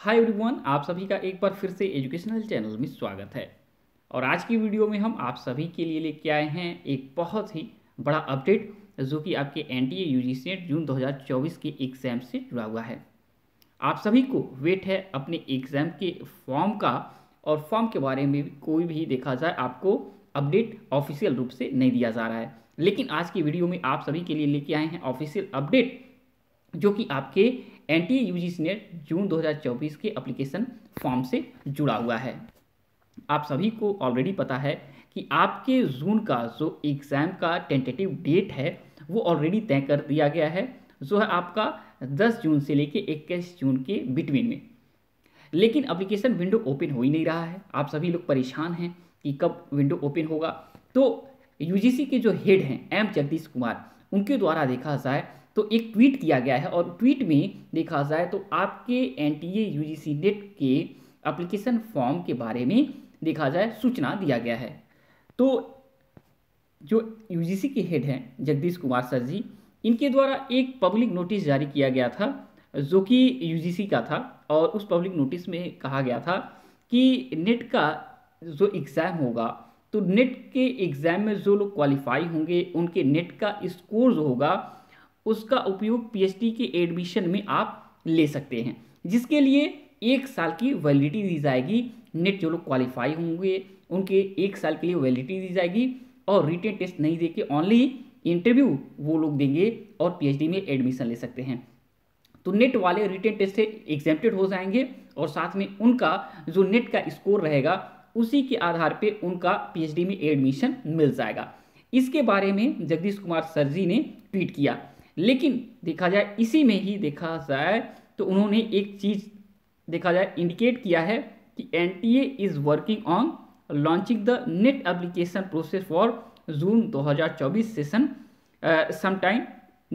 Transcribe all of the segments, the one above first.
hi everyone आप सभी का एक बार फिर से एजुकेशनल चैनल में स्वागत है और आज की वीडियो में हम आप सभी के लिए लेके आए हैं एक बहुत ही बड़ा अपडेट जो कि आपके N T A NET June 2024 के एग्ज़ाम से जुड़ा हुआ है आप सभी को वेट है अपने एग्ज़ाम के फॉर्म का और फॉर्म के बारे में कोई भी देखा जाए आपको अपडेट ऑफिशियल रूप से नहीं दिया जा रहा है लेकिन आज की वीडियो में आप सभी के लिए लेके आए हैं ऑफिशियल अपडेट जो कि आपके N U UGC NET June 2024 के एप्लीकेशन फॉर्म से जुड़ा हुआ है आप सभी को ऑलरेडी पता है कि आपके जून का जो एग्ज़ाम का टेंटेटिव डेट है वो ऑलरेडी तय कर दिया गया है जो है आपका 10 जून से लेके 21 जून के बिटवीन में लेकिन एप्लीकेशन विंडो ओपन हो ही नहीं रहा है आप सभी लोग परेशान हैं कि कब विंडो ओपन होगा तो यूजीसी के जो हेड हैं एम जगदीश कुमार उनके द्वारा देखा जाए तो एक ट्वीट किया गया है और ट्वीट में देखा जाए तो आपके N T A U G C NET के अप्लीकेशन फॉर्म के बारे में देखा जाए सूचना दिया गया है तो जो यू जी सी के हेड हैं जगदीश कुमार सर जी इनके द्वारा एक पब्लिक नोटिस जारी किया गया था जो कि यूजीसी का था और उस पब्लिक नोटिस में कहा गया था कि नेट का जो एग्ज़ाम होगा तो नेट के एग्ज़ाम में जो लोग क्वालिफाई होंगे उनके नेट का स्कोर जो होगा उसका उपयोग पीएचडी के एडमिशन में आप ले सकते हैं जिसके लिए एक साल की वैलिडिटी दी जाएगी नेट जो लोग क्वालिफाई होंगे उनके एक साल के लिए वैलिडिटी दी जाएगी और रिटेन टेस्ट नहीं दे के ओनली इंटरव्यू वो लोग देंगे और पीएचडी में एडमिशन ले सकते हैं तो नेट वाले रिटेन टेस्ट से एग्जेप्टेड हो जाएंगे और साथ में उनका जो नेट का स्कोर रहेगा उसी के आधार पर उनका पी में एडमिशन मिल जाएगा इसके बारे में जगदीश कुमार सर जी ने ट्वीट किया लेकिन देखा जाए इसी में ही देखा जाए तो उन्होंने एक चीज़ देखा जाए इंडिकेट किया है कि N T A is working on launching the NET application process for June 2024 session sometime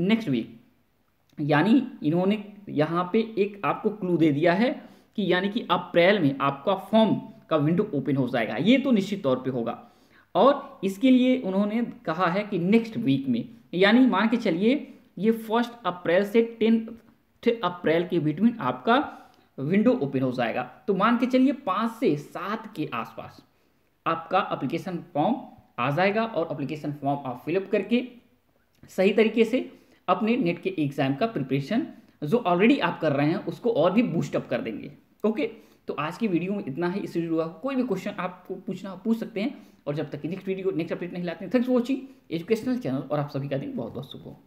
next week यानी इन्होंने यहाँ पे एक आपको क्लू दे दिया है कि यानी कि अप्रैल में आपका फॉर्म का विंडो ओपन हो जाएगा ये तो निश्चित तौर पे होगा और इसके लिए उन्होंने कहा है कि नेक्स्ट वीक में यानी मान के चलिए ये फर्स्ट अप्रैल से टेन अप्रैल के बीच में आपका विंडो ओपन हो जाएगा तो मान के चलिए पाँच से सात के आसपास आपका अप्लीकेशन फॉर्म आ जाएगा और अप्लीकेशन फॉर्म आप फिलअप करके सही तरीके से अपने नेट के एग्ज़ाम का प्रिपरेशन जो ऑलरेडी आप कर रहे हैं उसको और भी बूस्टअप कर देंगे ओके तो आज की वीडियो में इतना है इस वीडियो का कोई भी क्वेश्चन आपको पूछना पूछ सकते हैं और जब तक नेक्स्ट वीडियो नेक्स्ट अपडेट नहीं लाते हैं thanks for watching educational channel और आप सभी का दिन बहुत बहुत शुभ हो